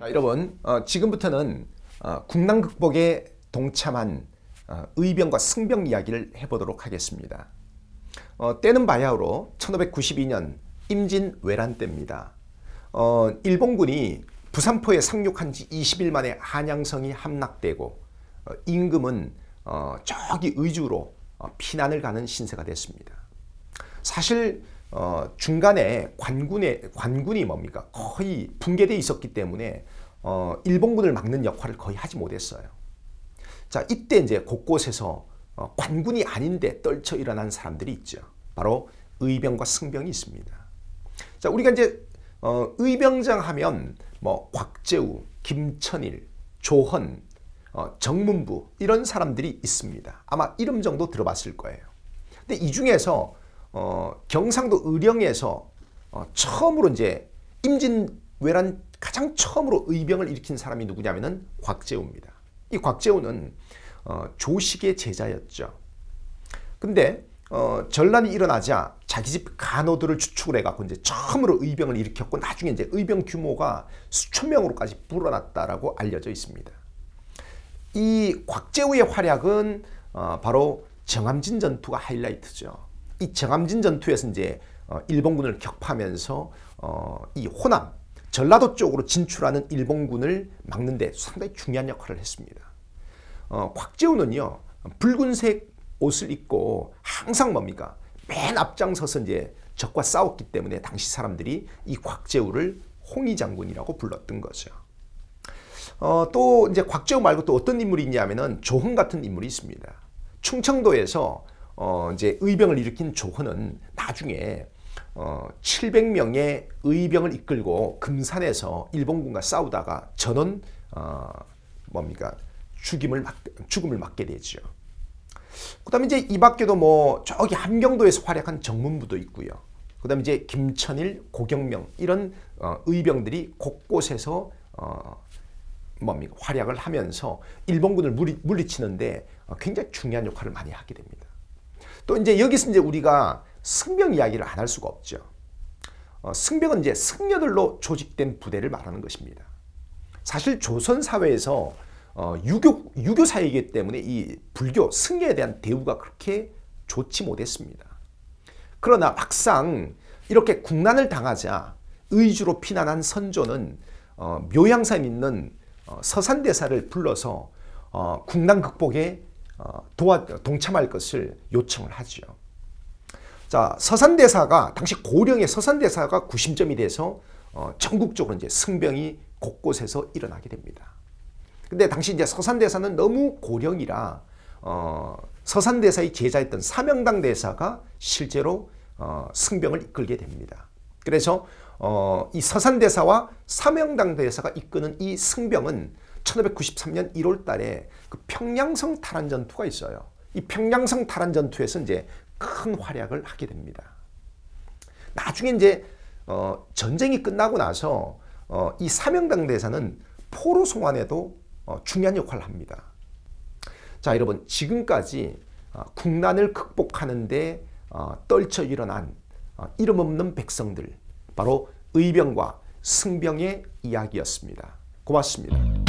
아, 여러분 어, 지금부터는 어, 국난 극복에 동참한 어, 의병과 승병 이야기를 해보도록 하겠습니다. 어, 때는 바야흐로 1592년 임진 왜란 때입니다. 어, 일본군이 부산포에 상륙한 지 20일 만에 한양성이 함락되고 어, 임금은 저기 의주로 피난을 가는 신세가 됐습니다. 사실 어, 중간에 관군의 관군이 뭡니까 거의 붕괴돼 있었기 때문에 어, 일본군을 막는 역할을 거의 하지 못했어요. 자 이때 이제 곳곳에서 어, 관군이 아닌데 떨쳐 일어난 사람들이 있죠. 바로 의병과 승병이 있습니다. 자 우리가 이제 어, 의병장 하면 뭐 곽재우, 김천일, 조헌, 어, 정문부 이런 사람들이 있습니다. 아마 이름 정도 들어봤을 거예요. 근데 이 중에서 어, 경상도 의령에서 어, 처음으로 이제 임진왜란 가장 처음으로 의병을 일으킨 사람이 누구냐면은 곽재우입니다. 이 곽재우는 어, 조식의 제자였죠. 근데 어, 전란이 일어나자 자기 집 간호들을 추축을 해갖고 이제 처음으로 의병을 일으켰고 나중에 이제 의병 규모가 수천 명으로까지 불어났다라고 알려져 있습니다. 이 곽재우의 활약은 어, 바로 정암진 전투가 하이라이트죠. 이 정암진 전투에서 이제 어, 일본군을 격파하면서 어, 이 호남 전라도 쪽으로 진출하는 일본군을 막는데 상당히 중요한 역할을 했습니다. 어, 곽재우는요 붉은색 옷을 입고 항상 뭡니까 맨 앞장서서 이제 적과 싸웠기 때문에 당시 사람들이 이 곽재우를 홍의 장군이라고 불렀던 거죠. 어, 또 이제 곽재우 말고 또 어떤 인물이 있냐면은 조흥 같은 인물이 있습니다. 충청도에서 어, 이제 의병을 일으킨 조헌은 나중에 어, 700명의 의병을 이끌고 금산에서 일본군과 싸우다가 전원 어, 뭡니까 죽임을 막, 죽음을 맞게 되죠. 그다음에 이제 이 밖에도 뭐 저기 함경도에서 활약한 정문부도 있고요. 그다음에 이제 김천일, 고경명 이런 어, 의병들이 곳곳에서 어, 뭡니까 활약을 하면서 일본군을 물리, 물리치는데 어, 굉장히 중요한 역할을 많이 하게 됩니다. 또 이제 여기서 이제 우리가 승병 이야기를 안 할 수가 없죠. 어, 승병은 이제 승려들로 조직된 부대를 말하는 것입니다. 사실 조선 사회에서 어, 유교 유교 사회이기 때문에 이 불교 승려에 대한 대우가 그렇게 좋지 못했습니다. 그러나 막상 이렇게 국난을 당하자 의주로 피난한 선조는 어, 묘향산 있는 어, 서산대사를 불러서 어, 국난 극복에 어, 도와 동참할 것을 요청을 하죠. 자, 서산대사가 당시 고령의 서산대사가 구심점이 돼서 어, 전국적으로 이제 승병이 곳곳에서 일어나게 됩니다. 근데 당시 이제 서산대사는 너무 고령이라 어, 서산대사의 제자였던 사명당 대사가 실제로 어, 승병을 이끌게 됩니다. 그래서 어, 이 서산대사와 사명당 대사가 이끄는 이 승병은 1593년 1월 달에 그 평양성 탈환 전투가 있어요. 이 평양성 탈환 전투에서 이제 큰 활약을 하게 됩니다. 나중에 이제 어, 전쟁이 끝나고 나서 어, 이 사명당 대사는 포로 송환에도 어, 중요한 역할을 합니다. 자 여러분 지금까지 어, 국난을 극복하는데 어, 떨쳐 일어난 어, 이름 없는 백성들 바로 의병과 승병의 이야기였습니다. 고맙습니다.